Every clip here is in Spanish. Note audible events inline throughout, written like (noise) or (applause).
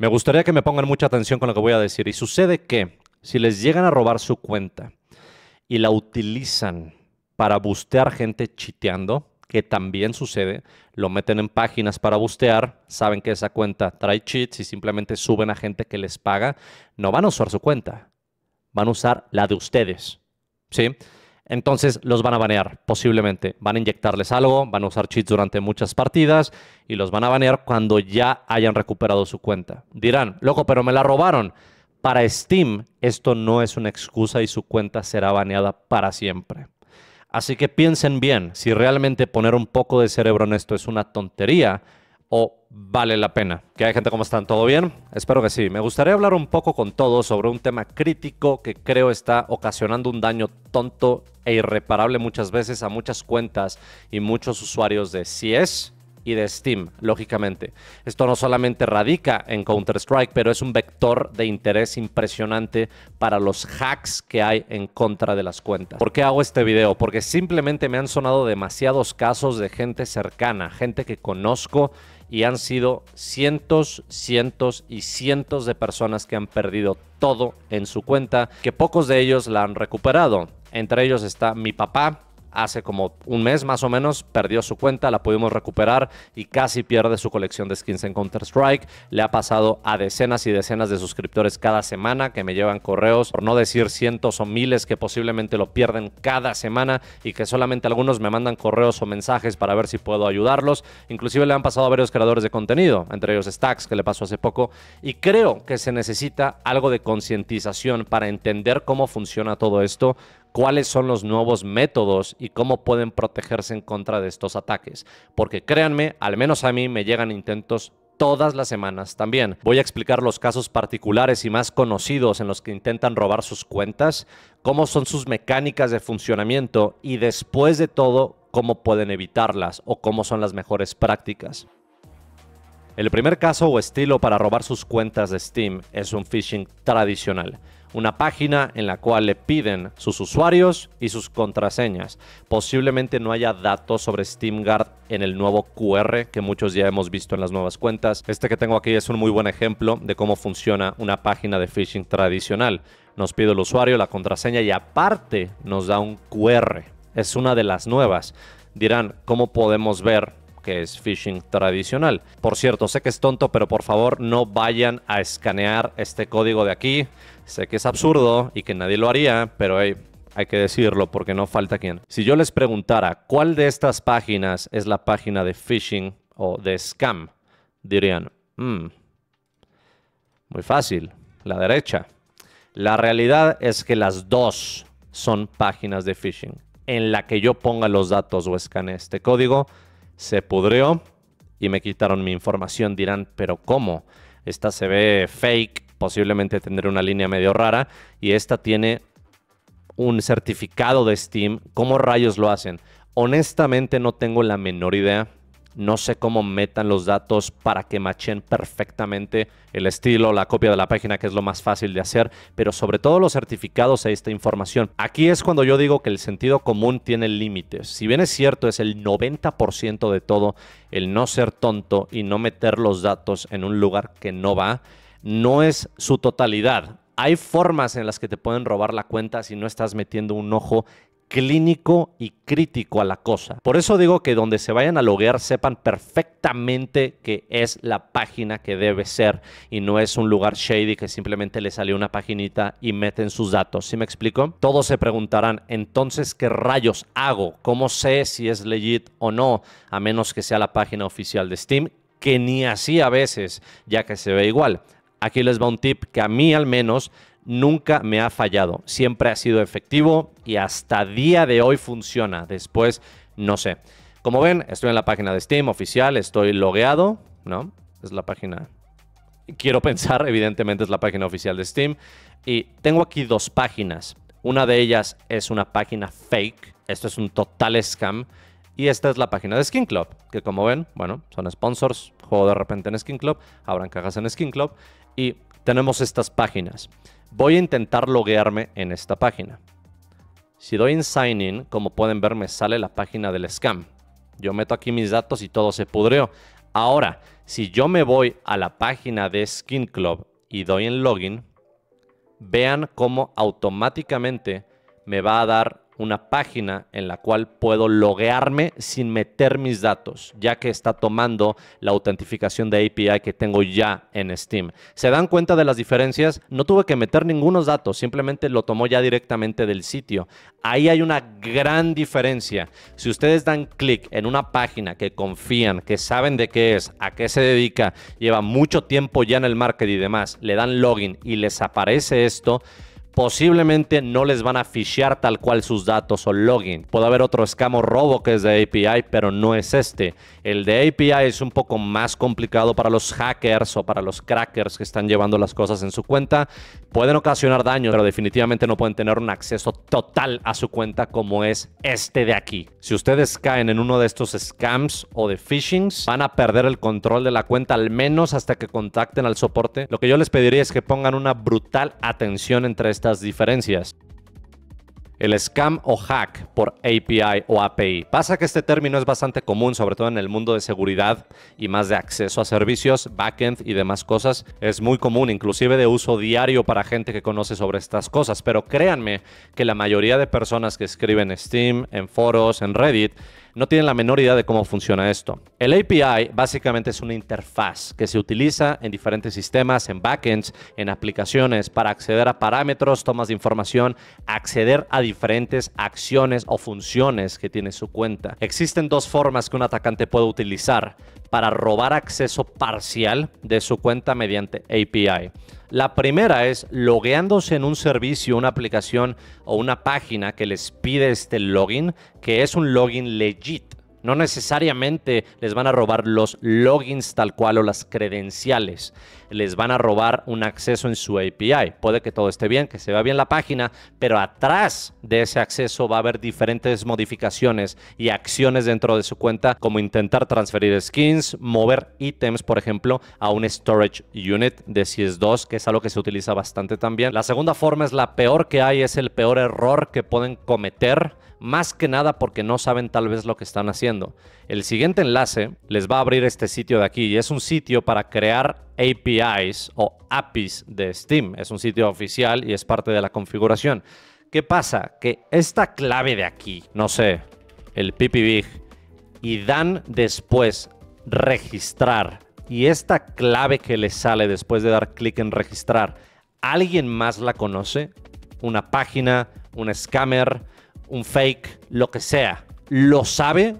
Me gustaría que me pongan mucha atención con lo que voy a decir. Y sucede que si les llegan a robar su cuenta y la utilizan para bustear gente chiteando, que también sucede, lo meten en páginas para bustear, saben que esa cuenta trae cheats y simplemente suben a gente que les paga, no van a usar su cuenta, van a usar la de ustedes. ¿Sí? Entonces los van a banear, posiblemente. Van a inyectarles algo, van a usar cheats durante muchas partidas y los van a banear cuando ya hayan recuperado su cuenta. Dirán, loco, pero me la robaron. Para Steam esto no es una excusa y su cuenta será baneada para siempre. Así que piensen bien, si realmente poner un poco de cerebro en esto es una tontería, o vale la pena. ¿Qué hay gente? ¿Cómo están? ¿Todo bien? Espero que sí. Me gustaría hablar un poco con todos sobre un tema crítico que creo está ocasionando un daño tonto e irreparable muchas veces a muchas cuentas y muchos usuarios de CS y de Steam, lógicamente. Esto no solamente radica en Counter-Strike, pero es un vector de interés impresionante para los hacks que hay en contra de las cuentas. ¿Por qué hago este video? Porque simplemente me han sonado demasiados casos de gente cercana, gente que conozco y han sido cientos, cientos y cientos de personas que han perdido todo en su cuenta, que pocos de ellos la han recuperado. Entre ellos está mi papá, hace como un mes más o menos, perdió su cuenta, la pudimos recuperar y casi pierde su colección de skins en Counter-Strike. Le ha pasado a decenas y decenas de suscriptores cada semana que me llevan correos, por no decir cientos o miles que posiblemente lo pierden cada semana y que solamente algunos me mandan correos o mensajes para ver si puedo ayudarlos. Inclusive le han pasado a varios creadores de contenido, entre ellos Stacks, que le pasó hace poco. Y creo que se necesita algo de concientización para entender cómo funciona todo esto, cuáles son los nuevos métodos y cómo pueden protegerse en contra de estos ataques. Porque créanme, al menos a mí me llegan intentos todas las semanas también. Voy a explicar los casos particulares y más conocidos en los que intentan robar sus cuentas, cómo son sus mecánicas de funcionamiento y después de todo, cómo pueden evitarlas o cómo son las mejores prácticas. El primer caso o estilo para robar sus cuentas de Steam es un phishing tradicional una página en la cual le piden sus usuarios y sus contraseñas. Posiblemente no haya datos sobre Guard en el nuevo QR que muchos ya hemos visto en las nuevas cuentas. Este que tengo aquí es un muy buen ejemplo de cómo funciona una página de phishing tradicional. Nos pide el usuario, la contraseña y aparte nos da un QR. Es una de las nuevas. Dirán, ¿cómo podemos ver que es phishing tradicional. Por cierto, sé que es tonto, pero por favor no vayan a escanear este código de aquí. Sé que es absurdo y que nadie lo haría, pero hay hay que decirlo porque no falta quien. Si yo les preguntara cuál de estas páginas es la página de phishing o de scam, dirían, mm, muy fácil, la derecha. La realidad es que las dos son páginas de phishing. En la que yo ponga los datos o escane este código, se pudrió y me quitaron mi información. Dirán, pero ¿cómo? Esta se ve fake, posiblemente tendré una línea medio rara. Y esta tiene un certificado de Steam. ¿Cómo rayos lo hacen? Honestamente no tengo la menor idea. No sé cómo metan los datos para que machen perfectamente el estilo, la copia de la página, que es lo más fácil de hacer, pero sobre todo los certificados a esta información. Aquí es cuando yo digo que el sentido común tiene límites. Si bien es cierto, es el 90% de todo el no ser tonto y no meter los datos en un lugar que no va, no es su totalidad. Hay formas en las que te pueden robar la cuenta si no estás metiendo un ojo clínico y crítico a la cosa. Por eso digo que donde se vayan a loguear sepan perfectamente que es la página que debe ser y no es un lugar shady que simplemente le salió una paginita y meten sus datos. ¿Sí me explico? Todos se preguntarán, entonces, ¿qué rayos hago? ¿Cómo sé si es legit o no? A menos que sea la página oficial de Steam, que ni así a veces, ya que se ve igual. Aquí les va un tip que a mí al menos nunca me ha fallado. Siempre ha sido efectivo y hasta día de hoy funciona. Después, no sé. Como ven, estoy en la página de Steam oficial, estoy logueado, ¿no? Es la página... Quiero pensar, evidentemente es la página oficial de Steam. Y tengo aquí dos páginas. Una de ellas es una página fake. Esto es un total scam. Y esta es la página de Skin Club, que como ven, bueno, son sponsors. Juego de repente en Skin Club, abran cajas en Skin Club. Y tenemos estas páginas. Voy a intentar loguearme en esta página. Si doy en sign in, como pueden ver, me sale la página del scam. Yo meto aquí mis datos y todo se pudreó. Ahora, si yo me voy a la página de Skin Club y doy en login, vean cómo automáticamente me va a dar una página en la cual puedo loguearme sin meter mis datos, ya que está tomando la autentificación de API que tengo ya en Steam. ¿Se dan cuenta de las diferencias? No tuve que meter ningunos datos, simplemente lo tomó ya directamente del sitio. Ahí hay una gran diferencia. Si ustedes dan clic en una página que confían, que saben de qué es, a qué se dedica, lleva mucho tiempo ya en el marketing y demás, le dan login y les aparece esto, posiblemente no les van a fichar tal cual sus datos o login. Puede haber otro escamo robo que es de API, pero no es este. El de API es un poco más complicado para los hackers o para los crackers que están llevando las cosas en su cuenta pueden ocasionar daño, pero definitivamente no pueden tener un acceso total a su cuenta como es este de aquí. Si ustedes caen en uno de estos scams o de phishings, van a perder el control de la cuenta al menos hasta que contacten al soporte. Lo que yo les pediría es que pongan una brutal atención entre estas diferencias el scam o hack por API o API. Pasa que este término es bastante común, sobre todo en el mundo de seguridad y más de acceso a servicios, backend y demás cosas. Es muy común, inclusive de uso diario para gente que conoce sobre estas cosas. Pero créanme que la mayoría de personas que escriben Steam, en foros, en Reddit, no tienen la menor idea de cómo funciona esto. El API básicamente es una interfaz que se utiliza en diferentes sistemas, en backends, en aplicaciones, para acceder a parámetros, tomas de información, acceder a diferentes acciones o funciones que tiene su cuenta. Existen dos formas que un atacante puede utilizar para robar acceso parcial de su cuenta mediante API. La primera es logueándose en un servicio, una aplicación o una página que les pide este login, que es un login legit. No necesariamente les van a robar los logins tal cual o las credenciales les van a robar un acceso en su API. Puede que todo esté bien, que se vea bien la página, pero atrás de ese acceso va a haber diferentes modificaciones y acciones dentro de su cuenta, como intentar transferir skins, mover ítems, por ejemplo, a un storage unit de CS2, que es algo que se utiliza bastante también. La segunda forma es la peor que hay, es el peor error que pueden cometer más que nada porque no saben tal vez lo que están haciendo. El siguiente enlace les va a abrir este sitio de aquí y es un sitio para crear APIs o APIs de Steam. Es un sitio oficial y es parte de la configuración. ¿Qué pasa? Que esta clave de aquí, no sé, el big y dan después registrar. Y esta clave que le sale después de dar clic en registrar, ¿alguien más la conoce? Una página, un scammer, un fake, lo que sea. ¿Lo sabe?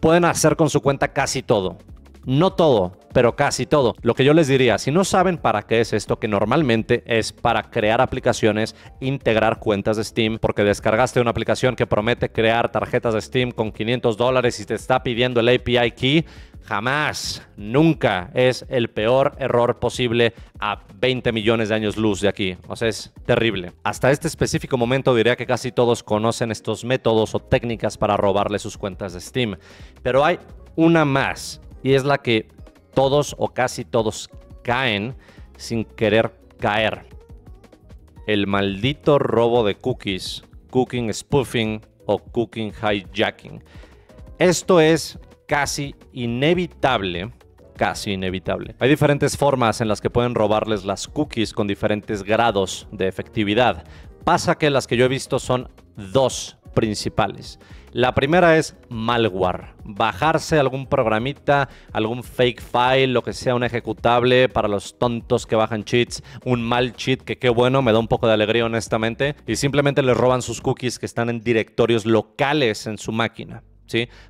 Pueden hacer con su cuenta casi todo. No todo, pero casi todo. Lo que yo les diría, si no saben para qué es esto, que normalmente es para crear aplicaciones, integrar cuentas de Steam, porque descargaste una aplicación que promete crear tarjetas de Steam con 500 dólares y te está pidiendo el API key, jamás, nunca es el peor error posible a 20 millones de años luz de aquí. O sea, es terrible. Hasta este específico momento diría que casi todos conocen estos métodos o técnicas para robarle sus cuentas de Steam. Pero hay una más y es la que todos o casi todos caen sin querer caer. El maldito robo de cookies, cooking spoofing o cooking hijacking. Esto es casi inevitable casi inevitable. Hay diferentes formas en las que pueden robarles las cookies con diferentes grados de efectividad. Pasa que las que yo he visto son dos principales. La primera es malware, bajarse algún programita, algún fake file, lo que sea un ejecutable para los tontos que bajan cheats, un mal cheat que qué bueno, me da un poco de alegría honestamente, y simplemente le roban sus cookies que están en directorios locales en su máquina.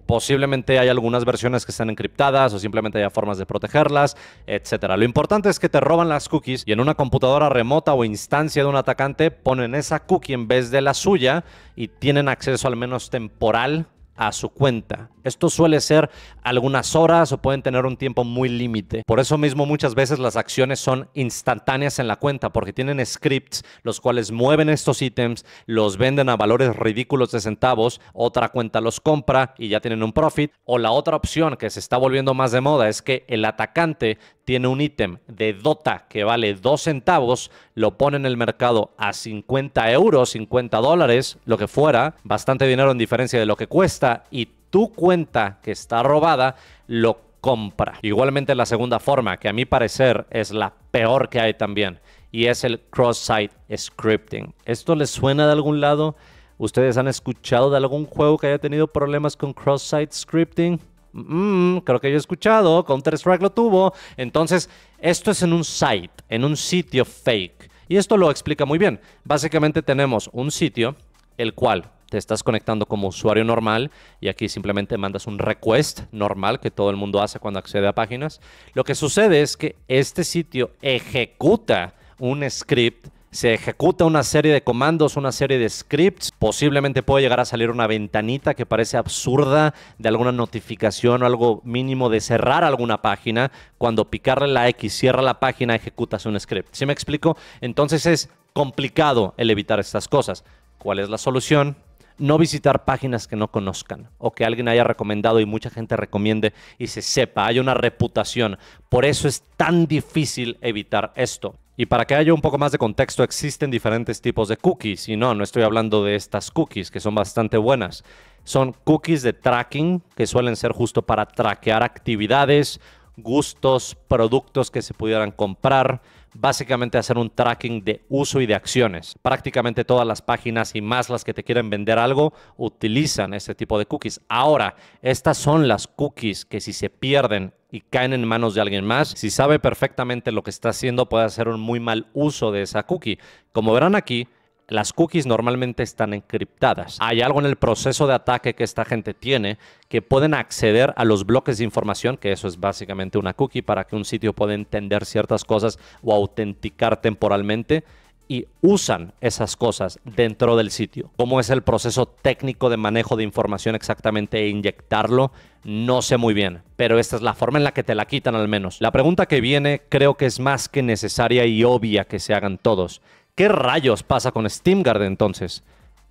Posiblemente hay algunas versiones que están encriptadas o simplemente haya formas de protegerlas, etc. Lo importante es que te roban las cookies y en una computadora remota o instancia de un atacante ponen esa cookie en vez de la suya y tienen acceso al menos temporal a su cuenta. Esto suele ser algunas horas o pueden tener un tiempo muy límite. Por eso mismo muchas veces las acciones son instantáneas en la cuenta porque tienen scripts los cuales mueven estos ítems, los venden a valores ridículos de centavos, otra cuenta los compra y ya tienen un profit. O la otra opción que se está volviendo más de moda es que el atacante tiene un ítem de Dota que vale 2 centavos, lo pone en el mercado a 50 euros, 50 dólares, lo que fuera, bastante dinero en diferencia de lo que cuesta y tu cuenta que está robada lo compra. Igualmente la segunda forma, que a mi parecer es la peor que hay también, y es el cross-site scripting. ¿Esto les suena de algún lado? ¿Ustedes han escuchado de algún juego que haya tenido problemas con cross-site scripting? Mm, creo que yo he escuchado, Counter-Strike lo tuvo. Entonces, esto es en un site, en un sitio fake. Y esto lo explica muy bien. Básicamente tenemos un sitio el cual te estás conectando como usuario normal y aquí simplemente mandas un request normal que todo el mundo hace cuando accede a páginas. Lo que sucede es que este sitio ejecuta un script se ejecuta una serie de comandos, una serie de scripts. Posiblemente puede llegar a salir una ventanita que parece absurda de alguna notificación o algo mínimo de cerrar alguna página. Cuando picarle la X cierra la página, ejecutas un script. ¿Sí me explico? Entonces es complicado el evitar estas cosas. ¿Cuál es la solución? no visitar páginas que no conozcan o que alguien haya recomendado y mucha gente recomiende y se sepa, hay una reputación. Por eso es tan difícil evitar esto. Y para que haya un poco más de contexto, existen diferentes tipos de cookies. Y no, no estoy hablando de estas cookies, que son bastante buenas. Son cookies de tracking, que suelen ser justo para traquear actividades, gustos, productos que se pudieran comprar, básicamente hacer un tracking de uso y de acciones. Prácticamente todas las páginas y más las que te quieren vender algo utilizan este tipo de cookies. Ahora, estas son las cookies que si se pierden y caen en manos de alguien más, si sabe perfectamente lo que está haciendo, puede hacer un muy mal uso de esa cookie. Como verán aquí, las cookies normalmente están encriptadas. Hay algo en el proceso de ataque que esta gente tiene que pueden acceder a los bloques de información, que eso es básicamente una cookie para que un sitio pueda entender ciertas cosas o autenticar temporalmente y usan esas cosas dentro del sitio. ¿Cómo es el proceso técnico de manejo de información exactamente e inyectarlo? No sé muy bien, pero esta es la forma en la que te la quitan al menos. La pregunta que viene creo que es más que necesaria y obvia que se hagan todos. ¿Qué rayos pasa con Steam Guard entonces?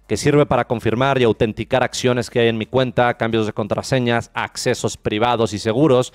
Que sirve para confirmar y autenticar acciones que hay en mi cuenta, cambios de contraseñas, accesos privados y seguros.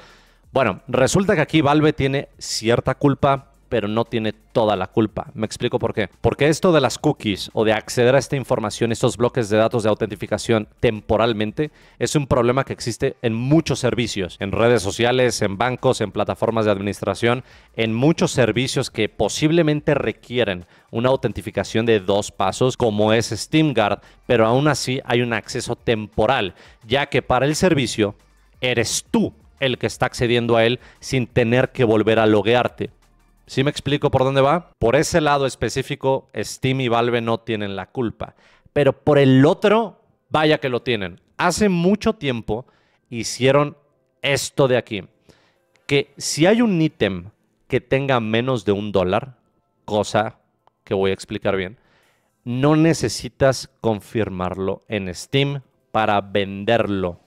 Bueno, resulta que aquí Valve tiene cierta culpa pero no tiene toda la culpa. Me explico por qué. Porque esto de las cookies o de acceder a esta información, estos bloques de datos de autentificación temporalmente, es un problema que existe en muchos servicios, en redes sociales, en bancos, en plataformas de administración, en muchos servicios que posiblemente requieren una autentificación de dos pasos como es SteamGuard, pero aún así hay un acceso temporal, ya que para el servicio eres tú el que está accediendo a él sin tener que volver a loguearte. Si me explico por dónde va? Por ese lado específico, Steam y Valve no tienen la culpa. Pero por el otro, vaya que lo tienen. Hace mucho tiempo hicieron esto de aquí. Que si hay un ítem que tenga menos de un dólar, cosa que voy a explicar bien, no necesitas confirmarlo en Steam para venderlo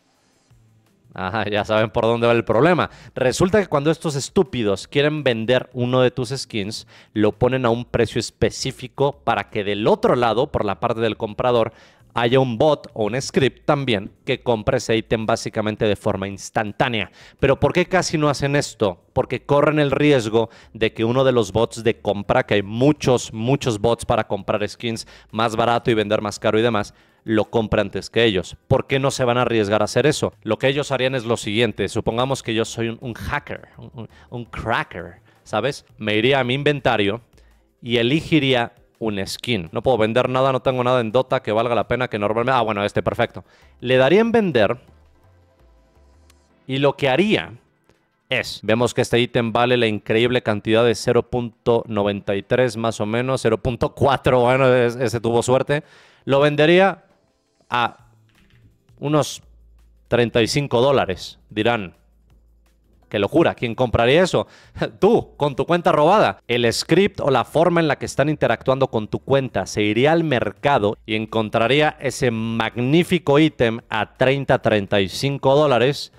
Ajá, ya saben por dónde va el problema. Resulta que cuando estos estúpidos quieren vender uno de tus skins, lo ponen a un precio específico para que del otro lado, por la parte del comprador, haya un bot o un script también que compre ese ítem básicamente de forma instantánea. Pero ¿por qué casi no hacen esto? Porque corren el riesgo de que uno de los bots de compra, que hay muchos, muchos bots para comprar skins más barato y vender más caro y demás, lo compra antes que ellos. ¿Por qué no se van a arriesgar a hacer eso? Lo que ellos harían es lo siguiente, supongamos que yo soy un, hacker, un, un cracker, ¿sabes? Me iría a mi inventario y elegiría un skin. No puedo vender nada, no tengo nada en Dota que valga la pena que normalmente... Ah, bueno, este, perfecto. Le daría en vender y lo que haría es, vemos que este ítem vale la increíble cantidad de 0.93 más o menos, 0.4, bueno, ese tuvo suerte. Lo vendería a unos 35 dólares. Dirán, qué locura, ¿quién compraría eso? (laughs) Tú, con tu cuenta robada. El script o la forma en la que están interactuando con tu cuenta se iría al mercado y encontraría ese magnífico ítem a 30, 35 dólares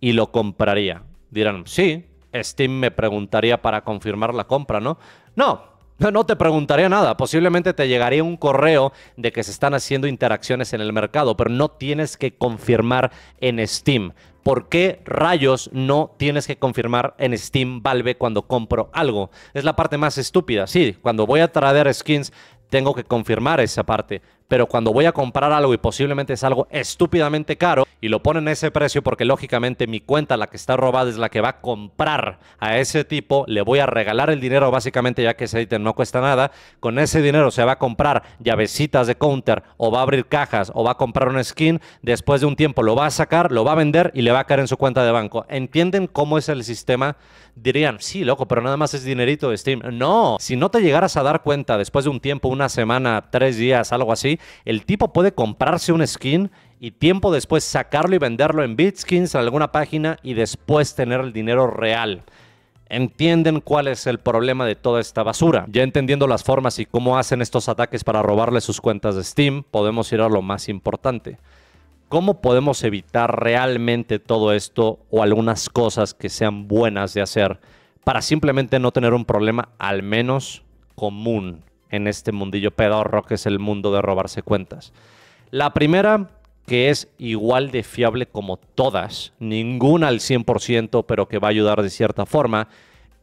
y lo compraría. Dirán, sí, Steam me preguntaría para confirmar la compra, ¿no? No, no te preguntaría nada, posiblemente te llegaría un correo de que se están haciendo interacciones en el mercado, pero no tienes que confirmar en Steam. ¿Por qué rayos no tienes que confirmar en Steam Valve cuando compro algo? Es la parte más estúpida, sí, cuando voy a traer skins tengo que confirmar esa parte, pero cuando voy a comprar algo y posiblemente es algo estúpidamente caro y lo ponen a ese precio porque lógicamente mi cuenta, la que está robada, es la que va a comprar a ese tipo, le voy a regalar el dinero básicamente ya que ese ítem no cuesta nada, con ese dinero se va a comprar llavecitas de counter o va a abrir cajas o va a comprar un skin, después de un tiempo lo va a sacar, lo va a vender y le va a caer en su cuenta de banco. ¿Entienden cómo es el sistema? Dirían, sí, loco, pero nada más es dinerito de Steam. No, si no te llegaras a dar cuenta después de un tiempo, una semana, tres días, algo así, el tipo puede comprarse un skin y tiempo después sacarlo y venderlo en Bitskins, en alguna página y después tener el dinero real. Entienden cuál es el problema de toda esta basura. Ya entendiendo las formas y cómo hacen estos ataques para robarle sus cuentas de Steam, podemos ir a lo más importante. ¿Cómo podemos evitar realmente todo esto o algunas cosas que sean buenas de hacer para simplemente no tener un problema al menos común? en este mundillo pedorro que es el mundo de robarse cuentas. La primera, que es igual de fiable como todas, ninguna al 100%, pero que va a ayudar de cierta forma,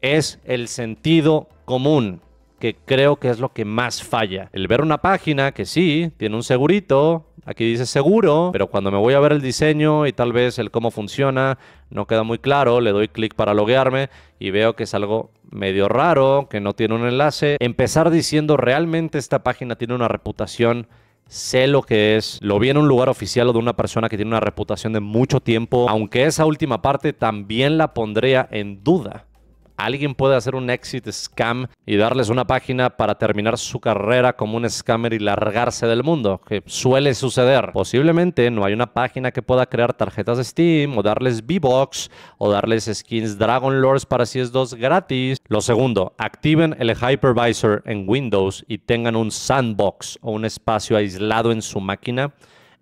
es el sentido común, que creo que es lo que más falla. El ver una página que sí, tiene un segurito, Aquí dice seguro, pero cuando me voy a ver el diseño y tal vez el cómo funciona no queda muy claro, le doy clic para loguearme y veo que es algo medio raro, que no tiene un enlace. Empezar diciendo realmente esta página tiene una reputación sé lo que es, lo vi en un lugar oficial o de una persona que tiene una reputación de mucho tiempo, aunque esa última parte también la pondría en duda alguien puede hacer un exit scam y darles una página para terminar su carrera como un scammer y largarse del mundo, que suele suceder. Posiblemente no hay una página que pueda crear tarjetas de Steam o darles V-Box o darles skins Dragon Lords para es dos gratis. Lo segundo, activen el hypervisor en Windows y tengan un sandbox o un espacio aislado en su máquina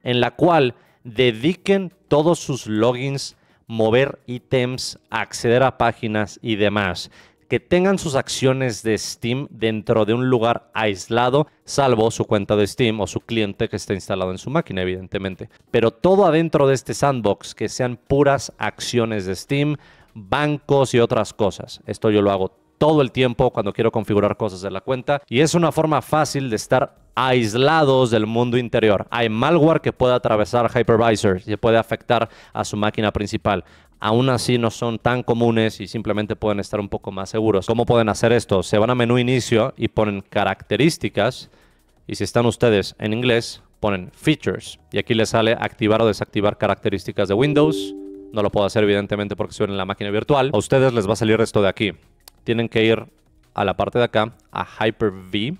en la cual dediquen todos sus logins mover ítems, acceder a páginas y demás que tengan sus acciones de Steam dentro de un lugar aislado, salvo su cuenta de Steam o su cliente que está instalado en su máquina, evidentemente. Pero todo adentro de este sandbox, que sean puras acciones de Steam, bancos y otras cosas. Esto yo lo hago todo el tiempo cuando quiero configurar cosas de la cuenta y es una forma fácil de estar aislados del mundo interior. Hay malware que puede atravesar Hypervisor y puede afectar a su máquina principal aún así no son tan comunes y simplemente pueden estar un poco más seguros. ¿Cómo pueden hacer esto? Se van a menú inicio y ponen características y si están ustedes en inglés ponen features y aquí les sale activar o desactivar características de Windows. No lo puedo hacer evidentemente porque estoy en la máquina virtual. A ustedes les va a salir esto de aquí tienen que ir a la parte de acá, a Hyper-V.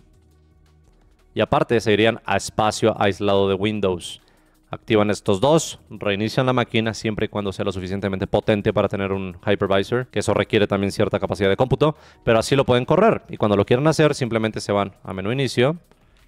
Y aparte se irían a espacio aislado de Windows. Activan estos dos, reinician la máquina siempre y cuando sea lo suficientemente potente para tener un hypervisor, que eso requiere también cierta capacidad de cómputo, pero así lo pueden correr. Y cuando lo quieran hacer, simplemente se van a menú inicio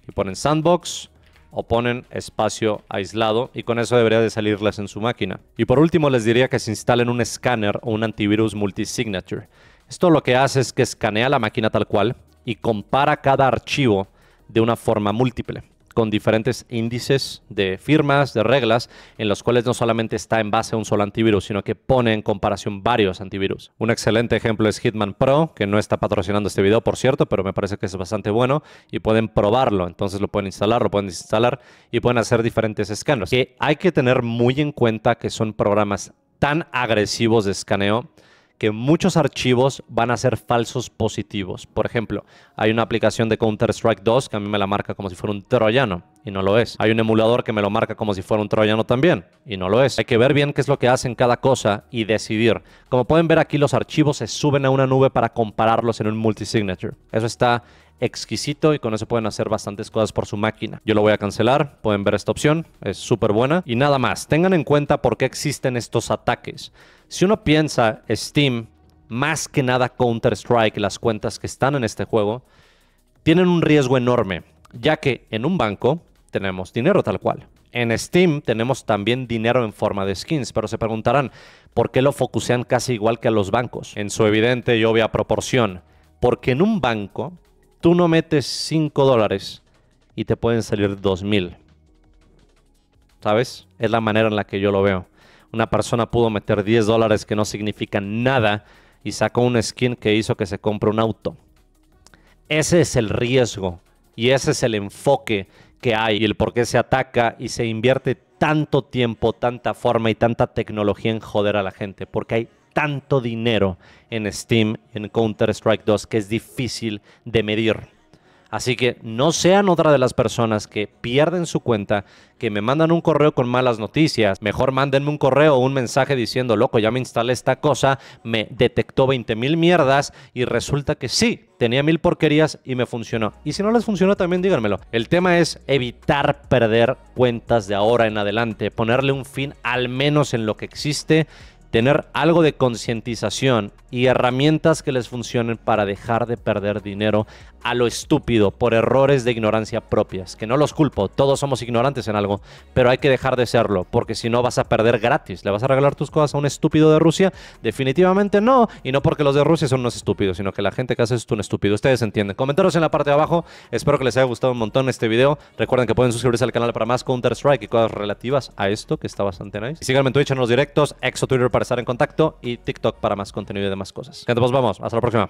y ponen sandbox o ponen espacio aislado y con eso debería de salirles en su máquina. Y por último les diría que se instalen un escáner o un antivirus multisignature. Esto lo que hace es que escanea la máquina tal cual y compara cada archivo de una forma múltiple, con diferentes índices de firmas, de reglas, en los cuales no solamente está en base a un solo antivirus, sino que pone en comparación varios antivirus. Un excelente ejemplo es Hitman Pro, que no está patrocinando este video, por cierto, pero me parece que es bastante bueno y pueden probarlo. Entonces lo pueden instalar, lo pueden desinstalar y pueden hacer diferentes escaneos. Que hay que tener muy en cuenta que son programas tan agresivos de escaneo que muchos archivos van a ser falsos positivos. Por ejemplo, hay una aplicación de Counter-Strike 2 que a mí me la marca como si fuera un troyano y no lo es. Hay un emulador que me lo marca como si fuera un troyano también y no lo es. Hay que ver bien qué es lo que hacen cada cosa y decidir. Como pueden ver aquí, los archivos se suben a una nube para compararlos en un multisignature. Eso está exquisito y con eso pueden hacer bastantes cosas por su máquina. Yo lo voy a cancelar, pueden ver esta opción, es súper buena. Y nada más, tengan en cuenta por qué existen estos ataques. Si uno piensa Steam, más que nada Counter-Strike, las cuentas que están en este juego, tienen un riesgo enorme, ya que en un banco tenemos dinero tal cual. En Steam tenemos también dinero en forma de skins, pero se preguntarán por qué lo focusean casi igual que a los bancos, en su evidente y obvia proporción. Porque en un banco tú no metes 5 dólares y te pueden salir 2.000. ¿Sabes? Es la manera en la que yo lo veo. Una persona pudo meter 10 dólares que no significan nada y sacó un skin que hizo que se compre un auto. Ese es el riesgo y ese es el enfoque que hay y el por qué se ataca y se invierte tanto tiempo, tanta forma y tanta tecnología en joder a la gente, porque hay tanto dinero en Steam, en Counter-Strike 2, que es difícil de medir. Así que no sean otra de las personas que pierden su cuenta, que me mandan un correo con malas noticias. Mejor mándenme un correo o un mensaje diciendo, loco, ya me instalé esta cosa, me detectó 20 mil mierdas y resulta que sí, tenía mil porquerías y me funcionó. Y si no les funcionó, también díganmelo. El tema es evitar perder cuentas de ahora en adelante, ponerle un fin al menos en lo que existe tener algo de concientización y herramientas que les funcionen para dejar de perder dinero a lo estúpido por errores de ignorancia propias, que no los culpo, todos somos ignorantes en algo, pero hay que dejar de serlo, porque si no vas a perder gratis, le vas a regalar tus cosas a un estúpido de Rusia, definitivamente no, y no porque los de Rusia son unos estúpidos, sino que la gente que hace esto es un estúpido, ustedes entienden. Comentaros en la parte de abajo, espero que les haya gustado un montón este video, recuerden que pueden suscribirse al canal para más Counter-Strike y cosas relativas a esto, que está bastante nice. Y síganme en Twitch en los directos, exo Twitter para estar en contacto y TikTok para más contenido y demás cosas. Gente, pues vamos. Hasta la próxima.